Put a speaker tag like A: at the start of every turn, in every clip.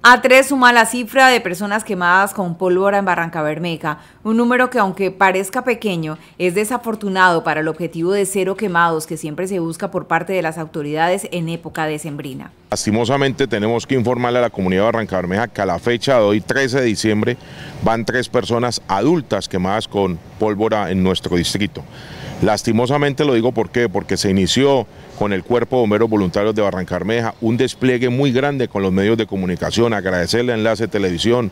A: A tres suma la cifra de personas quemadas con pólvora en Barranca Bermeja, un número que aunque parezca pequeño, es desafortunado para el objetivo de cero quemados que siempre se busca por parte de las autoridades en época decembrina.
B: Lastimosamente tenemos que informarle a la comunidad de Barranca Bermeja que a la fecha de hoy, 13 de diciembre, van tres personas adultas quemadas con pólvora en nuestro distrito. Lastimosamente lo digo por qué, porque se inició con el Cuerpo de Bomberos Voluntarios de Barrancarmeja un despliegue muy grande con los medios de comunicación, agradecerle a Enlace Televisión,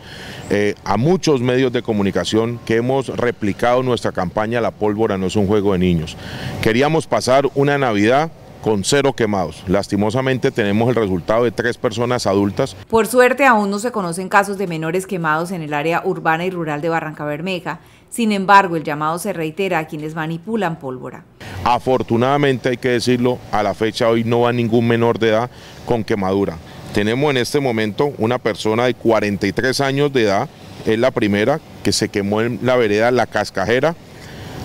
B: eh, a muchos medios de comunicación que hemos replicado nuestra campaña La pólvora no es un juego de niños. Queríamos pasar una Navidad con cero quemados. Lastimosamente tenemos el resultado de tres personas adultas.
A: Por suerte aún no se conocen casos de menores quemados en el área urbana y rural de Barranca Bermeja. Sin embargo, el llamado se reitera a quienes manipulan pólvora.
B: Afortunadamente, hay que decirlo, a la fecha hoy no va ningún menor de edad con quemadura. Tenemos en este momento una persona de 43 años de edad, es la primera que se quemó en la vereda La Cascajera.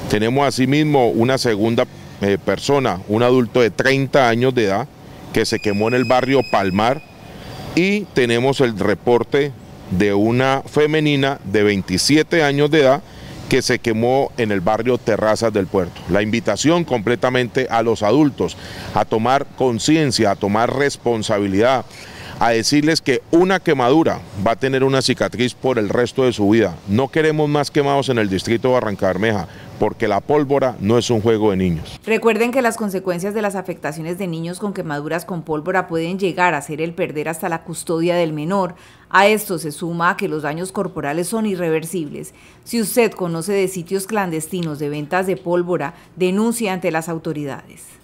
B: Tenemos asimismo una segunda eh, persona, un adulto de 30 años de edad, que se quemó en el barrio Palmar y tenemos el reporte de una femenina de 27 años de edad que se quemó en el barrio Terrazas del Puerto. La invitación completamente a los adultos a tomar conciencia, a tomar responsabilidad, a decirles que una quemadura va a tener una cicatriz por el resto de su vida. No queremos más quemados en el distrito de Barranca Bermeja porque la pólvora no es un juego de niños.
A: Recuerden que las consecuencias de las afectaciones de niños con quemaduras con pólvora pueden llegar a ser el perder hasta la custodia del menor. A esto se suma que los daños corporales son irreversibles. Si usted conoce de sitios clandestinos de ventas de pólvora, denuncia ante las autoridades.